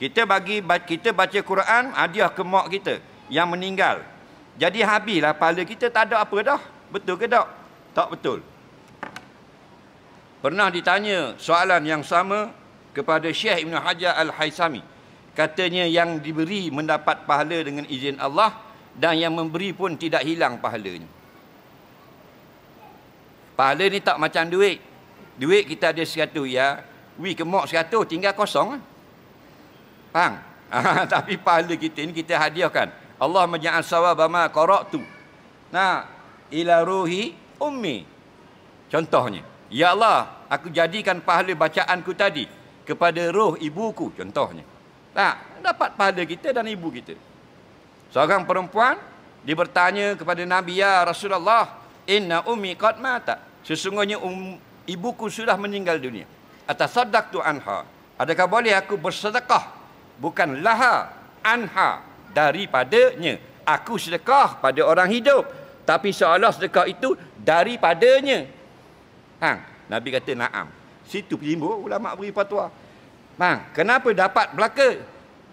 Kita bagi kita baca Quran hadiah ke mak kita yang meninggal. Jadi habislah pahala kita tak ada apa dah. Betul ke tak? Tak betul. Pernah ditanya soalan yang sama kepada Syekh Ibn Hajar Al-Haisami. Katanya yang diberi mendapat pahala dengan izin Allah dan yang memberi pun tidak hilang pahalanya. Pahala ni tak macam duit. Duit kita ada 100 ya. wih kemok 100 tinggal kosong. Lah. Pang, ah, Tapi pahala kita ini kita hadiahkan. Allah menja'al sawaba ma qara'tu. Nah, ila ruhi ummi. Contohnya, ya Allah, aku jadikan pahala bacaanku tadi kepada roh ibuku contohnya. Tak, dapat pahala kita dan ibu kita. Seorang perempuan dia bertanya kepada Nabi ya Rasulullah, inna ummi qad mata. Sesungguhnya um, ibuku sudah meninggal dunia. Atas Atasaddaqtu anha. Adakah boleh aku bersedekah bukan laha anha daripadanya aku sedekah pada orang hidup tapi seolah sedekah itu daripadanya hang nabi kata naam situ penyimbo ulama beri fatwa bang kenapa dapat belaka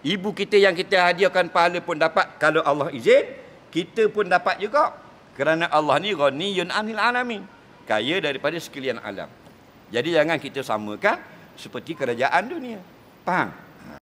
ibu kita yang kita hadiahkan pahala pun dapat kalau Allah izin kita pun dapat juga kerana Allah ni ghaniyun anil alami. kaya daripada sekalian alam jadi jangan kita samakan seperti kerajaan dunia faham